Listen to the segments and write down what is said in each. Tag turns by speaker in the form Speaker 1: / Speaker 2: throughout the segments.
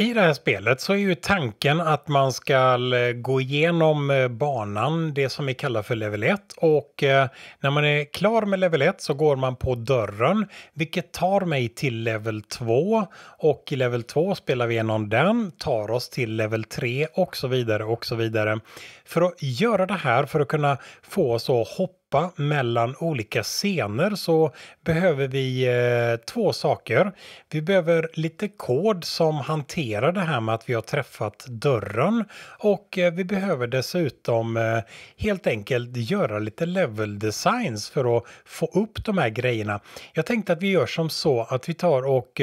Speaker 1: I det här spelet så är ju tanken att man ska eh, gå igenom eh, banan, det som vi kallar för level 1. Och eh, när man är klar med level 1 så går man på dörren, vilket tar mig till level 2. Och i level 2 spelar vi igenom den, tar oss till level 3 och så vidare och så vidare. För att göra det här, för att kunna få oss att hoppa hoppa mellan olika scener så behöver vi eh, två saker. Vi behöver lite kod som hanterar det här med att vi har träffat dörren och eh, vi behöver dessutom eh, helt enkelt göra lite level designs för att få upp de här grejerna. Jag tänkte att vi gör som så att vi tar och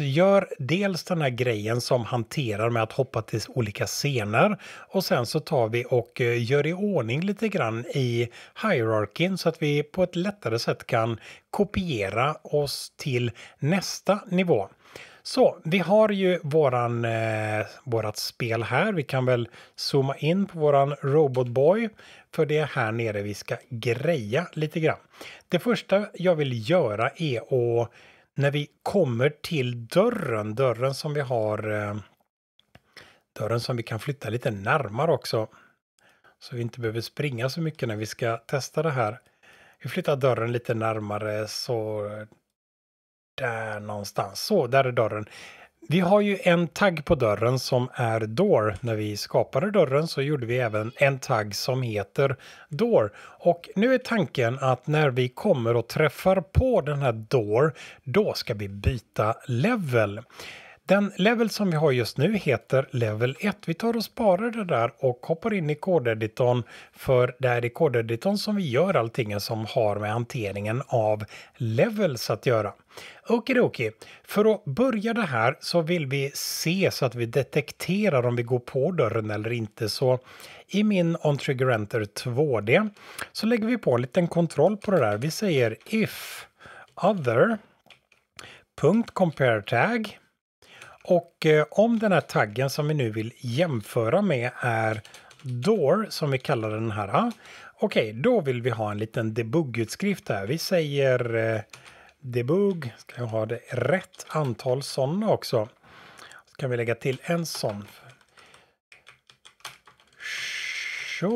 Speaker 1: gör dels den här grejen som hanterar med att hoppa till olika scener och sen så tar vi och gör i ordning lite grann i hierarchy Birkin så att vi på ett lättare sätt kan kopiera oss till nästa nivå. Så vi har ju våran, eh, vårat spel här. Vi kan väl zooma in på våran Robotboy. För det är här nere vi ska greja lite grann. Det första jag vill göra är att när vi kommer till dörren, dörren som vi har eh, dörren som vi kan flytta lite närmare också. Så vi inte behöver springa så mycket när vi ska testa det här. Vi flyttar dörren lite närmare så där någonstans. Så, där är dörren. Vi har ju en tagg på dörren som är Door. När vi skapade dörren så gjorde vi även en tagg som heter Door. Och nu är tanken att när vi kommer och träffar på den här Door, då ska vi byta level. Den level som vi har just nu heter level 1. Vi tar och sparar det där och hoppar in i kodeditorn för det är i kodeditorn som vi gör allting som har med hanteringen av levels att göra. Okidoki, för att börja det här så vill vi se så att vi detekterar om vi går på dörren eller inte. Så i min OnTrigger Enter 2D så lägger vi på en liten kontroll på det där. Vi säger if other punkt compare tag och eh, om den här taggen som vi nu vill jämföra med är door som vi kallar den här. Ah, okej, okay, då vill vi ha en liten debuggutskrift här. Vi säger eh, debug, ska jag ha det rätt antal sådana också. Så kan vi lägga till en sån. Så.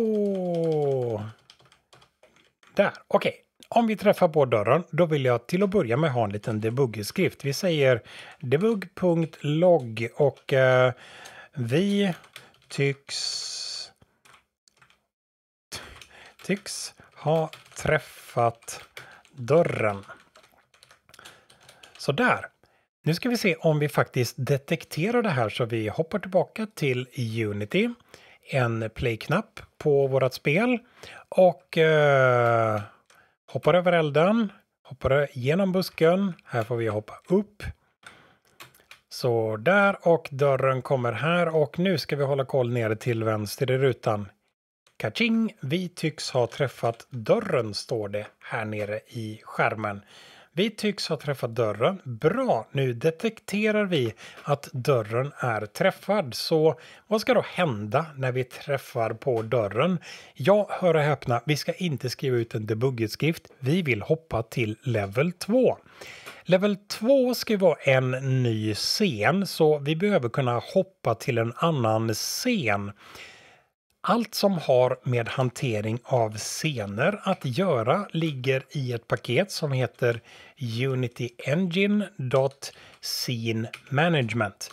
Speaker 1: Där, okej. Okay om vi träffar på dörren, då vill jag till att börja med ha en liten debuggskrift. Vi säger debug.log och eh, vi tycks, tycks ha träffat dörren. Så där. Nu ska vi se om vi faktiskt detekterar det här så vi hoppar tillbaka till Unity, en play-knapp på vårt spel och eh, hoppar över elden, hoppar genom busken. Här får vi hoppa upp. Så där och dörren kommer här och nu ska vi hålla koll nere till vänster i rutan. Kaching! Vi tycks ha träffat dörren står det här nere i skärmen. Vi tycks ha träffat dörren. Bra, nu detekterar vi att dörren är träffad. Så vad ska då hända när vi träffar på dörren? Ja, hör och häpna, vi ska inte skriva ut en debuggutskrift. Vi vill hoppa till level 2. Level 2 ska vara en ny scen, så vi behöver kunna hoppa till en annan scen. Allt som har med hantering av scener att göra ligger i ett paket som heter Unity Engine.scene Management.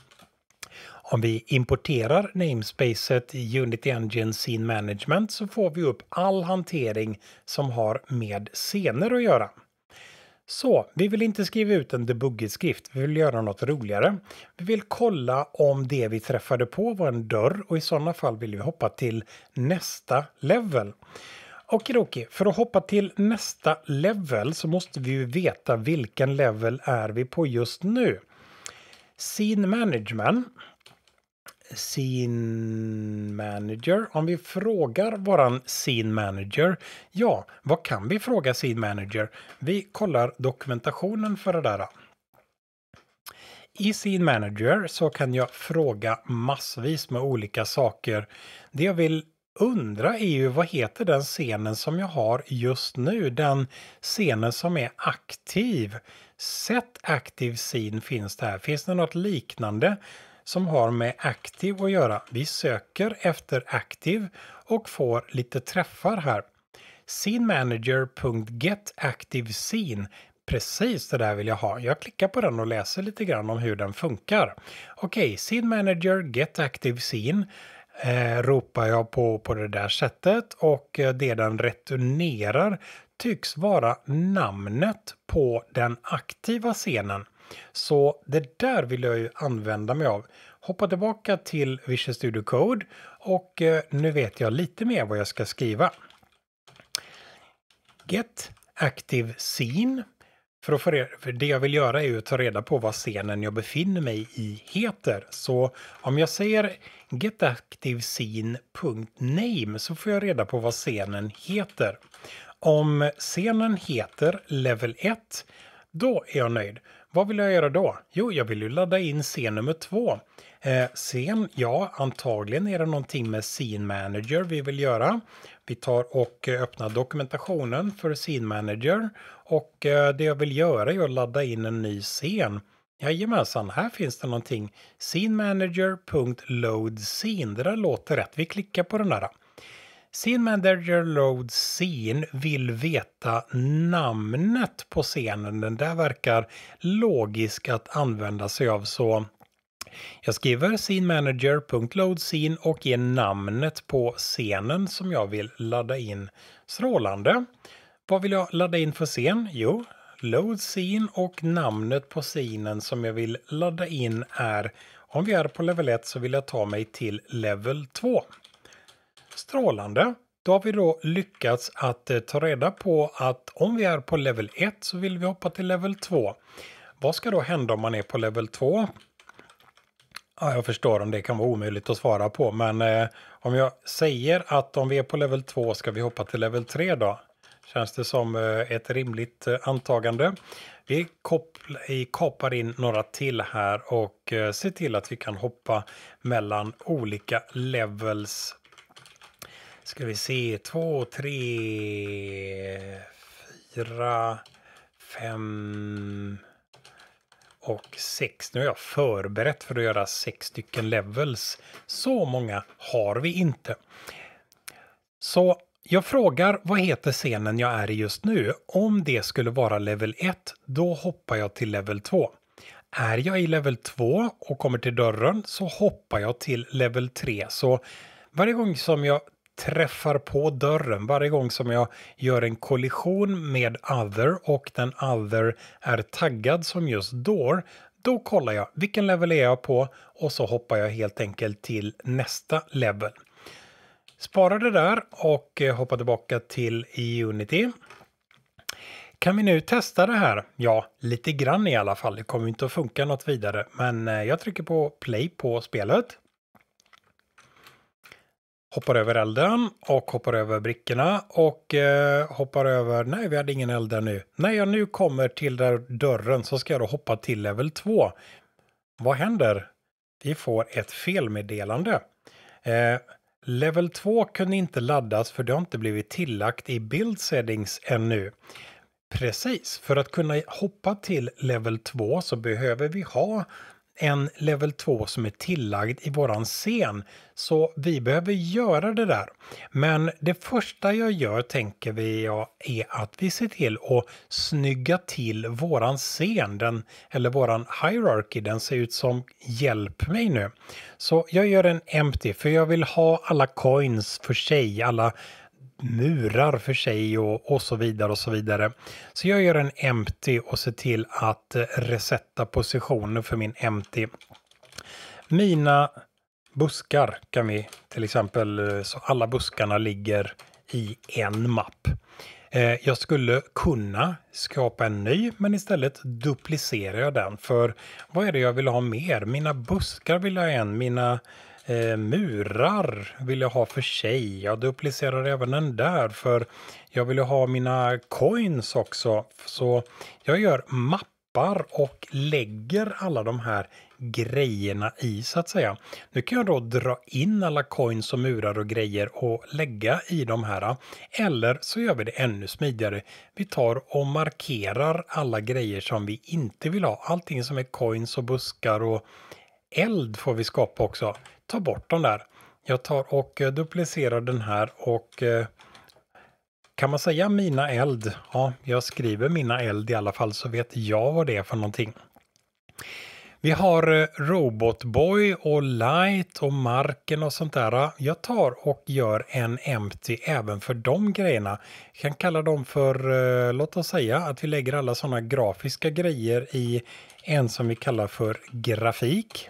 Speaker 1: Om vi importerar namespacet Unity Engine Scene Management så får vi upp all hantering som har med scener att göra. Så, vi vill inte skriva ut en debuggit-skrift, vi vill göra något roligare. Vi vill kolla om det vi träffade på var en dörr och i sådana fall vill vi hoppa till nästa level. Okidoki, för att hoppa till nästa level så måste vi ju veta vilken level är vi på just nu. Scene Management Scene Manager. Om vi frågar våran Scene Manager, ja, vad kan vi fråga Scene Manager? Vi kollar dokumentationen för det där. I Scene Manager så kan jag fråga massvis med olika saker. Det jag vill undra är ju vad heter den scenen som jag har just nu? Den scenen som är aktiv. Set Active Scene finns det här. Finns det något liknande som har med aktiv att göra. Vi söker efter aktiv och får lite träffar här. SceneManager.getActiveScene Precis det där vill jag ha. Jag klickar på den och läser lite grann om hur den funkar. Okej, okay, Scene Manager Get Active Scene eh, ropar jag på på det där sättet och eh, det den returnerar tycks vara namnet på den aktiva scenen. Så det där vill jag ju använda mig av. Hoppa tillbaka till Visual Studio Code och eh, nu vet jag lite mer vad jag ska skriva. Get Active Scene. För, att för, för det jag vill göra är att ta reda på vad scenen jag befinner mig i heter. Så om jag säger getactivescene.name så får jag reda på vad scenen heter. Om scenen heter Level 1, då är jag nöjd. Vad vill jag göra då? Jo, jag vill ju ladda in scen nummer två. Eh, scen, ja, antagligen är det någonting med scene manager vi vill göra. Vi tar och eh, öppnar dokumentationen för scene manager och eh, det jag vill göra är att ladda in en ny scen. Jajamensan, här finns det någonting. Scene manager.load scene. Det där låter rätt. Vi klickar på den där. Scene Manager Load Scene vill veta namnet på scenen. Den där verkar logisk att använda sig av så jag skriver scenmanager.loadscene och ger namnet på scenen som jag vill ladda in. Strålande! Vad vill jag ladda in för scen? Jo, load scene och namnet på scenen som jag vill ladda in är om vi är på level 1 så vill jag ta mig till level 2. Strålande. Då har vi då lyckats att eh, ta reda på att om vi är på level 1 så vill vi hoppa till level 2. Vad ska då hända om man är på level 2? Ja, jag förstår om det kan vara omöjligt att svara på, men eh, om jag säger att om vi är på level 2 ska vi hoppa till level 3 då? Känns det som eh, ett rimligt eh, antagande? Vi kapar in några till här och eh, ser till att vi kan hoppa mellan olika levels ska vi se, två, tre, fyra, fem och sex. Nu har jag förberett för att göra sex stycken levels. Så många har vi inte. Så jag frågar vad heter scenen jag är i just nu? Om det skulle vara level 1, då hoppar jag till level 2. Är jag i level 2 och kommer till dörren så hoppar jag till level 3. Så varje gång som jag träffar på dörren, varje gång som jag gör en kollision med other och den other är taggad som just door, då kollar jag vilken level är jag på och så hoppar jag helt enkelt till nästa level. Spara det där och eh, hoppa tillbaka till Unity. Kan vi nu testa det här? Ja, lite grann i alla fall. Det kommer inte att funka något vidare, men eh, jag trycker på play på spelet hoppar över elden och hoppar över brickorna och eh, hoppar över, nej vi hade ingen eld där nu. När jag nu kommer till där dörren så ska jag då hoppa till level 2. Vad händer? Vi får ett felmeddelande. Eh, level 2 kunde inte laddas för det har inte blivit tillagt i build settings ännu. Precis, för att kunna hoppa till level 2 så behöver vi ha en level 2 som är tillagd i våran scen. Så vi behöver göra det där. Men det första jag gör, tänker vi, är att vi ser till att snygga till våran scen, den, eller våran hierarchy. Den ser ut som hjälp mig nu. Så jag gör en empty, för jag vill ha alla coins för sig, alla murar för sig och, och så vidare och så vidare. Så jag gör en empty och ser till att eh, resetta positionen för min empty. Mina buskar kan vi till exempel, eh, så alla buskarna ligger i en mapp. Eh, jag skulle kunna skapa en ny, men istället duplicerar jag den. För vad är det jag vill ha mer? Mina buskar vill jag ha en, mina Eh, murar vill jag ha för sig. Jag duplicerar även den där för jag vill ju ha mina coins också. Så jag gör mappar och lägger alla de här grejerna i så att säga. Nu kan jag då dra in alla coins och murar och grejer och lägga i de här. Eller så gör vi det ännu smidigare. Vi tar och markerar alla grejer som vi inte vill ha. Allting som är coins och buskar och eld får vi skapa också tar bort de där. Jag tar och eh, duplicerar den här och eh, kan man säga mina eld? Ja, jag skriver mina eld i alla fall så vet jag vad det är för någonting. Vi har eh, Robotboy och Light och marken och sånt där. Jag tar och gör en empty även för de grejerna. Jag kan kalla dem för, låt oss säga att vi lägger alla sådana grafiska grejer i en som vi kallar för grafik.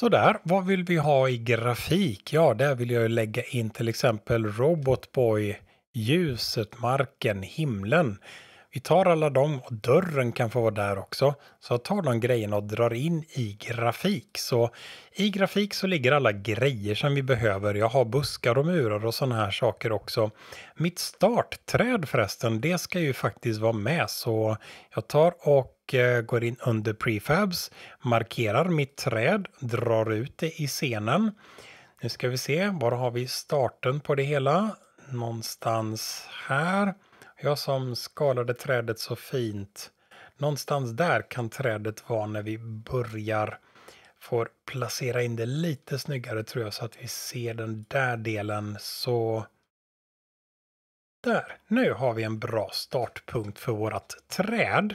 Speaker 1: Sådär, vad vill vi ha i grafik? Ja, där vill jag lägga in till exempel Robotboy, ljuset, marken, himlen vi tar alla dem och dörren kan få vara där också. Så jag tar de grejerna och drar in i grafik. Så i grafik så ligger alla grejer som vi behöver. Jag har buskar och murar och sådana här saker också. Mitt startträd förresten, det ska ju faktiskt vara med. Så jag tar och eh, går in under prefabs, markerar mitt träd, drar ut det i scenen. Nu ska vi se, var har vi starten på det hela? Någonstans här. Jag som skalade trädet så fint. Någonstans där kan trädet vara när vi börjar. Får placera in det lite snyggare tror jag så att vi ser den där delen så... Där, nu har vi en bra startpunkt för vårt träd.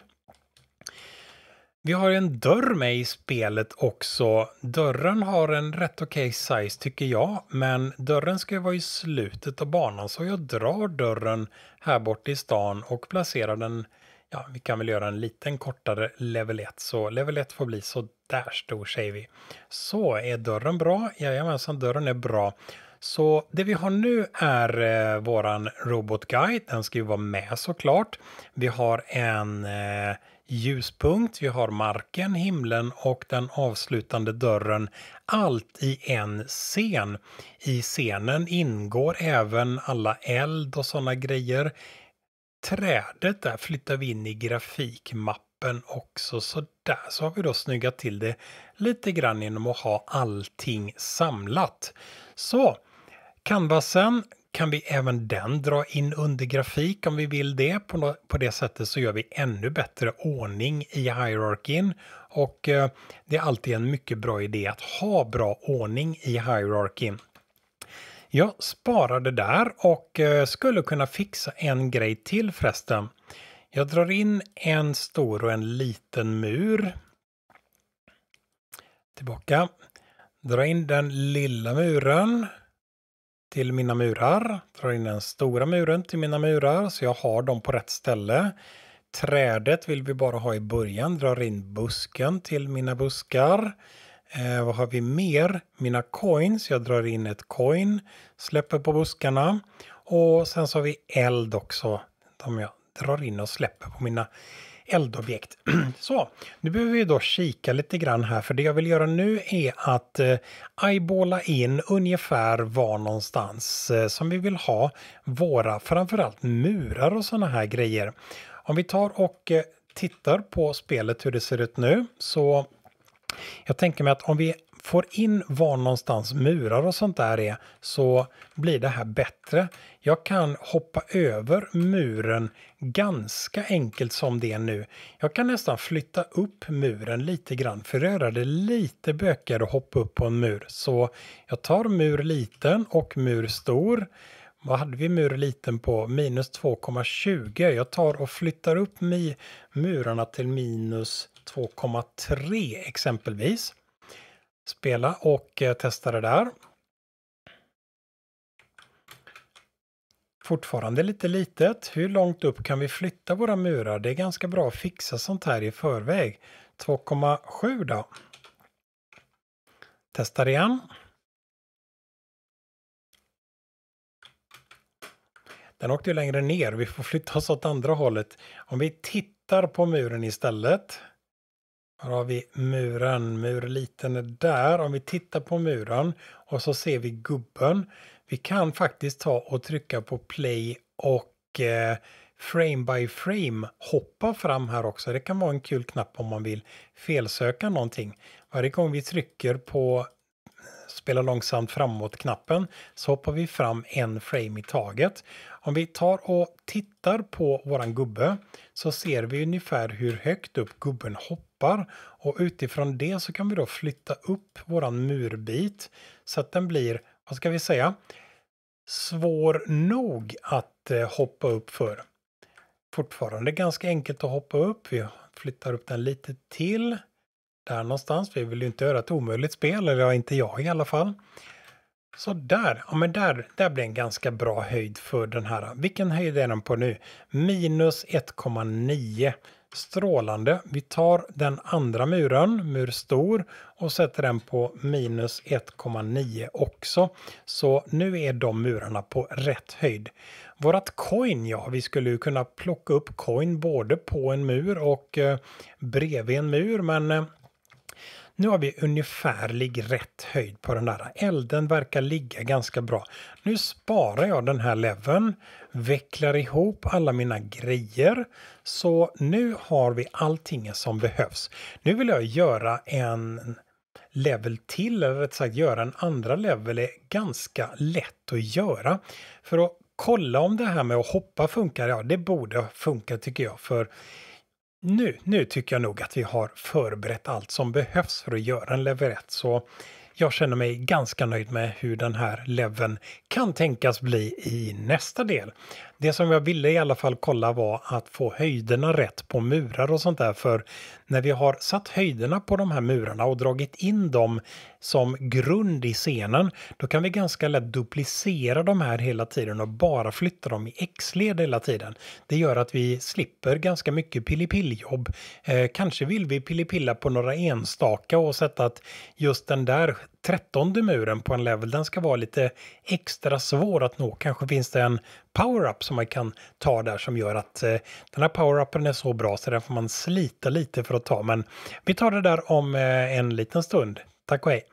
Speaker 1: Vi har en dörr med i spelet också. Dörren har en rätt okej okay size tycker jag, men dörren ska ju vara i slutet av banan så jag drar dörren här bort i stan och placerar den, ja vi kan väl göra en liten kortare level 1 så level 1 får bli så där stor säger vi. Så är dörren bra? Jajamensan, dörren är bra. Så det vi har nu är eh, våran robotguide, den ska ju vara med såklart. Vi har en eh, ljuspunkt, vi har marken, himlen och den avslutande dörren. Allt i en scen. I scenen ingår även alla eld och sådana grejer. Trädet där flyttar vi in i grafikmappen också så där så har vi då snyggat till det lite grann genom att ha allting samlat. Så canvasen kan vi även den dra in under grafik om vi vill det. På, det sättet så gör vi ännu bättre ordning i hierarkin. Och eh, det är alltid en mycket bra idé att ha bra ordning i hierarkin. Jag sparade där och eh, skulle kunna fixa en grej till förresten. Jag drar in en stor och en liten mur. Tillbaka. Dra in den lilla muren till mina murar. Drar in den stora muren till mina murar så jag har dem på rätt ställe. Trädet vill vi bara ha i början. Drar in busken till mina buskar. Eh, vad har vi mer? Mina coins. Jag drar in ett coin. Släpper på buskarna. Och sen så har vi eld också. De jag drar in och släpper på mina eldobjekt. Så, nu behöver vi då kika lite grann här för det jag vill göra nu är att eh, eyeballa in ungefär var någonstans eh, som vi vill ha våra framförallt murar och sådana här grejer. Om vi tar och eh, tittar på spelet hur det ser ut nu så jag tänker mig att om vi får in var någonstans murar och sånt där är så blir det här bättre. Jag kan hoppa över muren ganska enkelt som det är nu. Jag kan nästan flytta upp muren lite grann för det är lite bökigare att hoppa upp på en mur. Så jag tar mur liten och mur stor. Vad hade vi mur liten på? Minus 2,20. Jag tar och flyttar upp murarna till minus 2,3 exempelvis spela och eh, testa det där. Fortfarande lite litet. Hur långt upp kan vi flytta våra murar? Det är ganska bra att fixa sånt här i förväg. 2,7 då. Testar igen. Den åkte ju längre ner. Vi får flytta oss åt andra hållet. Om vi tittar på muren istället här har vi muren. Murliten är där. Om vi tittar på muren och så ser vi gubben. Vi kan faktiskt ta och trycka på play och eh, frame by frame hoppa fram här också. Det kan vara en kul knapp om man vill felsöka någonting. Varje gång vi trycker på spela långsamt framåt-knappen så hoppar vi fram en frame i taget. Om vi tar och tittar på våran gubbe så ser vi ungefär hur högt upp gubben hoppar och utifrån det så kan vi då flytta upp våran murbit så att den blir, vad ska vi säga, svår nog att eh, hoppa upp för. Fortfarande ganska enkelt att hoppa upp. Vi flyttar upp den lite till där någonstans. Vi vill ju inte göra ett omöjligt spel, eller inte jag i alla fall. Så där, ja men där, där blir en ganska bra höjd för den här. Vilken höjd är den på nu? Minus 1,9. Strålande. Vi tar den andra muren, mur stor, och sätter den på minus 1,9 också. Så nu är de murarna på rätt höjd. Vårat coin, ja, vi skulle ju kunna plocka upp coin både på en mur och eh, bredvid en mur, men eh, nu har vi ungefärlig rätt höjd på den där. Elden verkar ligga ganska bra. Nu sparar jag den här leveln, vecklar ihop alla mina grejer. Så nu har vi allting som behövs. Nu vill jag göra en level till, eller rätt sagt göra en andra level är ganska lätt att göra. För att kolla om det här med att hoppa funkar, ja det borde funka tycker jag. för nu, nu tycker jag nog att vi har förberett allt som behövs för att göra en leverett. Så jag känner mig ganska nöjd med hur den här leven kan tänkas bli i nästa del det som jag ville i alla fall kolla var att få höjderna rätt på murar och sånt där. För när vi har satt höjderna på de här murarna och dragit in dem som grund i scenen, då kan vi ganska lätt duplicera de här hela tiden och bara flytta dem i X-led hela tiden. Det gör att vi slipper ganska mycket pillipilljobb. Eh, kanske vill vi pillipilla på några enstaka och sätta att just den där trettonde muren på en level, den ska vara lite extra svår att nå. Kanske finns det en power-up som man kan ta där som gör att eh, den här power-upen är så bra så den får man slita lite för att ta. Men vi tar det där om eh, en liten stund. Tack och hej!